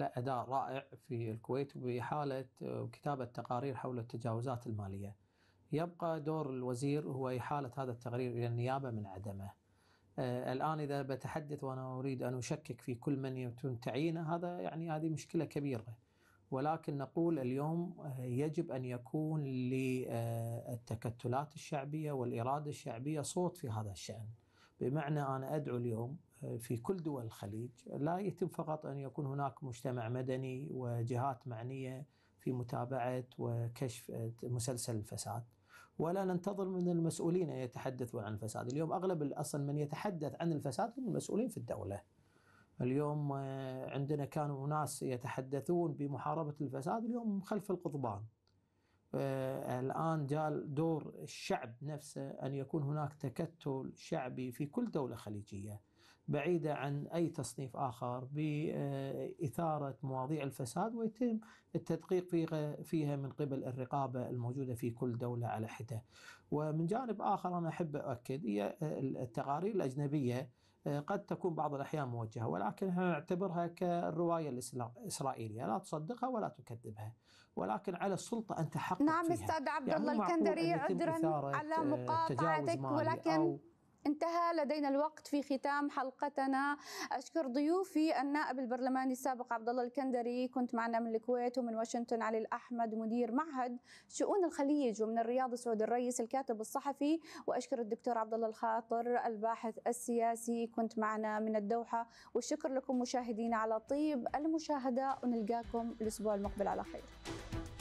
آه، أداء رائع في الكويت بحالة آه، وكتابة تقارير حول التجاوزات المالية يبقى دور الوزير هو إحالة هذا التقرير إلى النيابة من عدمه آه، الآن إذا بتحدث وأنا أريد أن أشكك في كل من يتم تعيينه هذا يعني هذه مشكلة كبيرة ولكن نقول اليوم يجب أن يكون للتكتلات الشعبية والإرادة الشعبية صوت في هذا الشأن بمعنى أنا أدعو اليوم آه، في كل دول الخليج لا يتم فقط أن يكون هناك مجتمع مدني وجهات معنية في متابعة وكشف آه، مسلسل الفساد ولا ننتظر من المسؤولين أن يتحدثوا عن الفساد اليوم أغلب الأصل من يتحدث عن الفساد هم المسؤولين في الدولة اليوم آه، عندنا كانوا ناس يتحدثون بمحاربة الفساد اليوم خلف القضبان آه، الآن جاء دور الشعب نفسه أن يكون هناك تكتل شعبي في كل دولة خليجية بعيدة عن أي تصنيف آخر بإثارة مواضيع الفساد ويتم التدقيق فيها من قبل الرقابة الموجودة في كل دولة على حدة ومن جانب آخر أنا أحب أؤكد هي التقارير الأجنبية آه، قد تكون بعض الأحيان موجهة ولكن نعتبرها كالرواية الإسرائيلية لا تصدقها ولا تكذبها ولكن على السلطة أن تحقق نعم أستاذ عبد يعني الله يعني الكندري عذرا على آه، مقاطعتك ولكن انتهى لدينا الوقت في ختام حلقتنا أشكر ضيوفي النائب البرلماني السابق عبد الله الكندري كنت معنا من الكويت ومن واشنطن علي الأحمد مدير معهد شؤون الخليج ومن الرياض سعود الرئيس الكاتب الصحفي وأشكر الدكتور عبد الله الخاطر الباحث السياسي كنت معنا من الدوحة والشكر لكم مشاهدينا على طيب المشاهدة ونلقاكم الأسبوع المقبل على خير